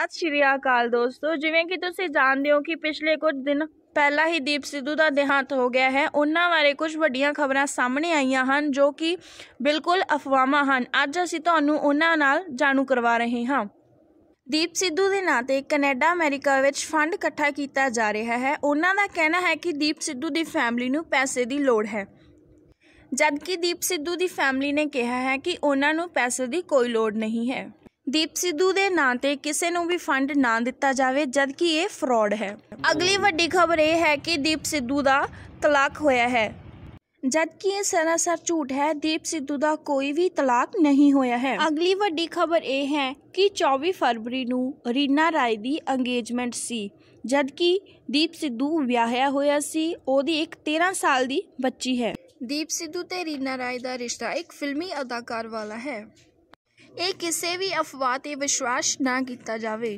ਸਤਿ ਸ਼੍ਰੀ ਅਕਾਲ ਦੋਸਤੋ ਜਿਵੇਂ ਕਿ ਤੁਸੀਂ ਜਾਣਦੇ ਹੋ ਕਿ ਪਿਛਲੇ ਕੁਝ ਦਿਨ ਪਹਿਲਾਂ ਹੀ ਦੀਪ ਸਿੱਧੂ ਦਾ ਦੇਹਾਂਤ ਹੋ ਗਿਆ ਹੈ ਉਹਨਾਂ ਬਾਰੇ ਕੁਝ ਵੱਡੀਆਂ ਖਬਰਾਂ ਸਾਹਮਣੇ ਆਈਆਂ ਹਨ ਜੋ ਕਿ ਬਿਲਕੁਲ ਅਫਵਾਹਾਂ ਹਨ ਅੱਜ ਅਸੀਂ ਤੁਹਾਨੂੰ ਉਹਨਾਂ ਨਾਲ ਜਾਣੂ ਕਰਵਾ ਰਹੇ ਹਾਂ ਦੀਪ ਸਿੱਧੂ ਦੇ ਨਾਂ ਤੇ ਕੈਨੇਡਾ ਅਮਰੀਕਾ ਵਿੱਚ ਫੰਡ ਇਕੱਠਾ ਕੀਤਾ ਜਾ ਰਿਹਾ ਹੈ ਉਹਨਾਂ ਦਾ ਕਹਿਣਾ ਹੈ ਕਿ ਦੀਪ ਸਿੱਧੂ ਦੀ ਫੈਮਿਲੀ ਨੂੰ ਪੈਸੇ ਦੀ ਲੋੜ ਹੈ ਜਦਕਿ ਦੀਪ ਸਿੱਧੂ ਦੀ ਫੈਮਿਲੀ ਨੇ ਕਿਹਾ ਹੈ ਕਿ ਉਹਨਾਂ ਨੂੰ ਪੈਸੇ ਦੀ ਕੋਈ ਲੋੜ ਨਹੀਂ ਹੈ ਦੀਪ ਸਿੱਧੂ ਦੇ ਨਾਂ ਤੇ ਕਿਸੇ ਨੂੰ ਵੀ ਫੰਡ ਨਾ ਦਿੱਤਾ ਜਾਵੇ ਜਦ ਕਿ ਇਹ ਫਰਾਡ ਹੈ ਅਗਲੀ ਵੱਡੀ ਖਬਰ ਇਹ ਹੈ ਕਿ ਦੀਪ ਸਿੱਧੂ ਦਾ ਤਲਾਕ ਹੋਇਆ ਹੈ ਜਦ ਕਿ ਇਹ ਸਰਾਸਰ ਝੂਠ ਹੈ ਦੀਪ ਸਿੱਧੂ ਦਾ ਕੋਈ ਵੀ ਤਲਾਕ ਨਹੀਂ ਹੋਇਆ ਹੈ ਅਗਲੀ ਵੱਡੀ ਖਬਰ ਇਹ ਹੈ ਕਿ 24 ਫਰਵਰੀ ਨੂੰ ਰੀਨਾ ਰਾਏ ਦੀ ਅੰਗੇਜਮੈਂਟ ਸੀ ਜਦ ਕਿ ਦੀਪ ਸਿੱਧੂ ਵਿਆਹਿਆ ਹੋਇਆ ਸੀ ਉਹਦੀ ਇੱਕ 13 ਸਾਲ ਦੀ ਬੱਚੀ ਹੈ ਦੀਪ ਸਿੱਧੂ ਤੇ ਰੀਨਾ ਰਾਏ ਦਾ ਰਿਸ਼ਤਾ ਇੱਕ ਫਿਲਮੀ ਅਦਾਕਾਰ ਵਾਲਾ ਹੈ ਇਹ ਕਿਸੇ ਵੀ ਅਫਵਾਹ 'ਤੇ ਵਿਸ਼ਵਾਸ ਨਾ ਕੀਤਾ ਜਾਵੇ